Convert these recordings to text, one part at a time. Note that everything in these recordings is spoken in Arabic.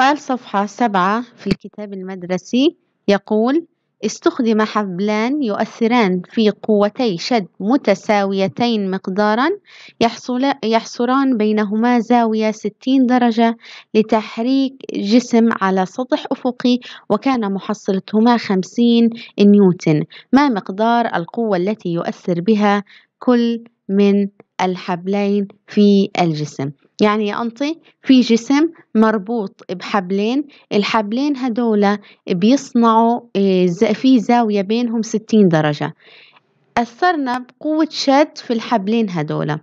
سؤال صفحة سبعة في الكتاب المدرسي يقول استخدم حبلان يؤثران في قوتي شد متساويتين مقدارا يحصران بينهما زاوية 60 درجة لتحريك جسم على سطح أفقي وكان محصلتهما 50 نيوتن ما مقدار القوة التي يؤثر بها كل من الحبلين في الجسم يعني يا أنطي في جسم مربوط بحبلين الحبلين هدول بيصنعوا آه، في زاوية بينهم 60 درجة أثرنا بقوة شد في الحبلين هدول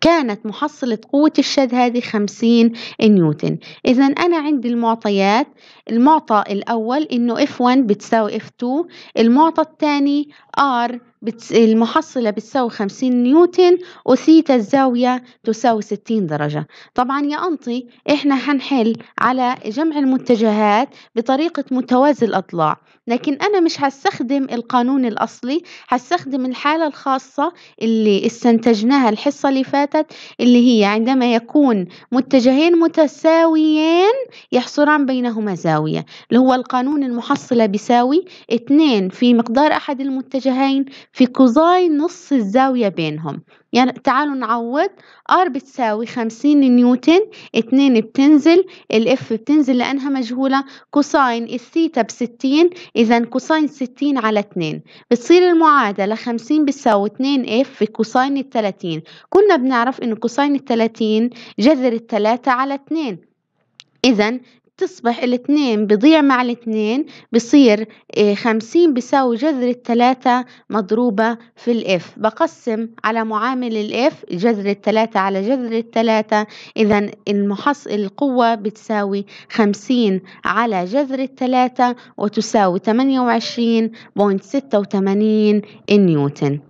كانت محصلة قوة الشد هذه 50 نيوتن إذا أنا عندي المعطيات المعطى الأول إنه F1 بتساوي F2 المعطى الثاني R المحصلة بتساوي 50 نيوتن وثيتا الزاوية تساوي 60 درجة طبعا يا أنطي إحنا هنحل على جمع المتجهات بطريقة متوازي الأضلاع لكن أنا مش هستخدم القانون الأصلي هستخدم الحالة الخاصة اللي استنتجناها الحصة اللي فاتت اللي هي عندما يكون متجهين متساويين يحصران بينهما زاوية اللي هو القانون المحصلة بيساوي 2 في مقدار أحد المتجهين في كوزاي نص الزاوية بينهم يعني تعالوا نعوض R بتساوي 50 نيوتن 2 بتنزل الإف بتنزل لأنها مجهولة كوساين الثيتا ب 60 إذا كوساين 60 على 2 بتصير المعادلة 50 بتساوي 2 إف كوساين 30 كنا بنعرف إن كوساين 30 جذر التلاتة على 2 إذا تصبح الاتنين بضيع مع الاتنين بصير آه، خمسين بيساوي جذر التلاتة مضروبة في الاف بقسم على معامل الاف جذر التلاتة على جذر التلاتة اذا المحص القوة بتساوي خمسين على جذر التلاتة وتساوي تمانية وعشرين بوينت ستة وتمانين نيوتن